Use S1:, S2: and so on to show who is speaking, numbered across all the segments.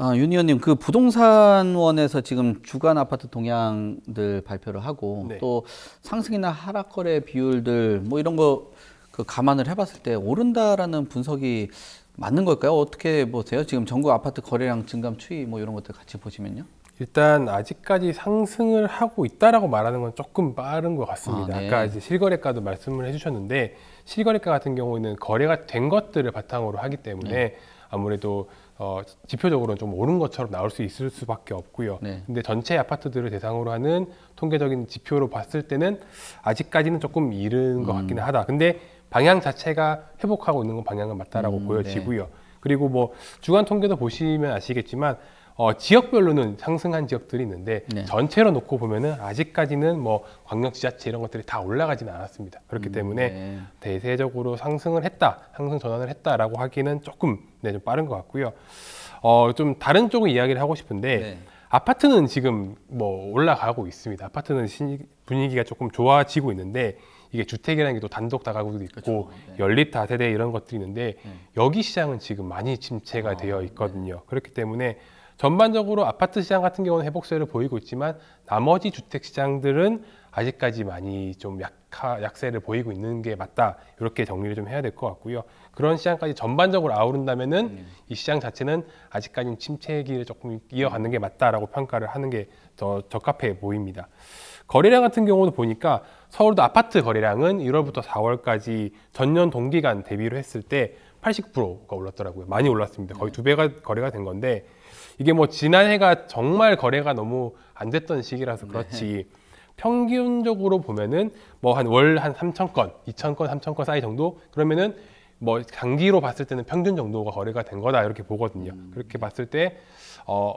S1: 아, 윤 의원님, 그 부동산원에서 지금 주간 아파트 동향들 발표를 하고 네. 또 상승이나 하락 거래 비율들 뭐 이런 거그 감안을 해봤을 때 오른다라는 분석이 맞는 걸까요? 어떻게 보세요? 지금 전국 아파트 거래량 증감 추이 뭐 이런 것들 같이 보시면요. 일단 아직까지 상승을 하고 있다라고 말하는 건 조금 빠른 것 같습니다. 아, 네. 까 이제 실거래가도 말씀을 해주셨는데 실거래가 같은 경우에는 거래가 된 것들을 바탕으로 하기 때문에 네. 아무래도 어, 지표적으로는 좀 오른 것처럼 나올 수 있을 수밖에 없고요. 네. 근데 전체 아파트들을 대상으로 하는 통계적인 지표로 봤을 때는 아직까지는 조금 이른 것 음. 같기는 하다. 근데 방향 자체가 회복하고 있는 건 방향은 맞다라고 음, 네. 보여지고요. 그리고 뭐 주간 통계도 보시면 아시겠지만 어, 지역별로는 상승한 지역들이 있는데 네. 전체로 놓고 보면은 아직까지는 뭐 광역 지자체 이런 것들이 다 올라가지는 않았습니다. 그렇기 음, 때문에 네. 대세적으로 상승을 했다, 상승 전환을 했다라고 하기는 조금 네, 좀 빠른 것 같고요. 어, 좀 다른 쪽을 이야기를 하고 싶은데 네. 아파트는 지금 뭐 올라가고 있습니다. 아파트는 시, 분위기가 조금 좋아지고 있는데 이게 주택이라는 게 또 단독 다가구도 있고 그렇죠. 네. 연립 다세대 이런 것들이 있는데 네. 여기 시장은 지금 많이 침체가 아, 되어 있거든요. 네. 그렇기 때문에 전반적으로 아파트 시장 같은 경우는 회복세를 보이고 있지만 나머지 주택 시장들은 아직까지 많이 좀 약하, 약세를 보이고 있는 게 맞다 이렇게 정리를 좀 해야 될 것 같고요 그런 시장까지 전반적으로 아우른다면 음. 이 시장 자체는 아직까지는 침체기를 조금 이어가는 게 맞다라고 평가를 하는 게 더 적합해 보입니다 거래량 같은 경우도 보니까 서울도 아파트 거래량은 1월부터 4월까지 전년 동기간 대비로 했을 때 80%가 올랐더라고요 많이 올랐습니다 거의 음. 두 배가 거래가 된 건데 이게 뭐 지난해가 정말 거래가 너무 안 됐던 시기라서 네. 그렇지 네. 평균적으로 보면은 뭐 한 월한 삼천 건 이천 건 삼천 건 사이 정도 그러면은 뭐 장기로 봤을 때는 평균 정도가 거래가 된 거다 이렇게 보거든요. 음. 그렇게 봤을 때 어,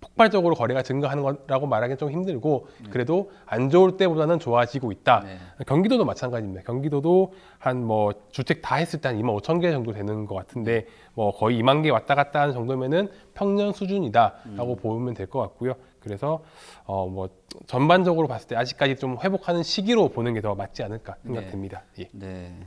S1: 폭발적으로 거래가 증가하는 거라고 말하기는 좀 힘들고 그래도 안 좋을 때보다는 좋아지고 있다. 네. 경기도도 마찬가지입니다. 경기도도 한 뭐 주택 다 했을 때 한 2만 5천 개 정도 되는 것 같은데 네. 뭐 거의 2만 개 왔다 갔다 하는 정도면은 평년 수준이다라고 음. 보면 될 것 같고요. 그래서 어뭐 전반적으로 봤을 때 아직까지 좀 회복하는 시기로 보는 게 더 맞지 않을까 네. 생각됩니다. 네. 예. 네.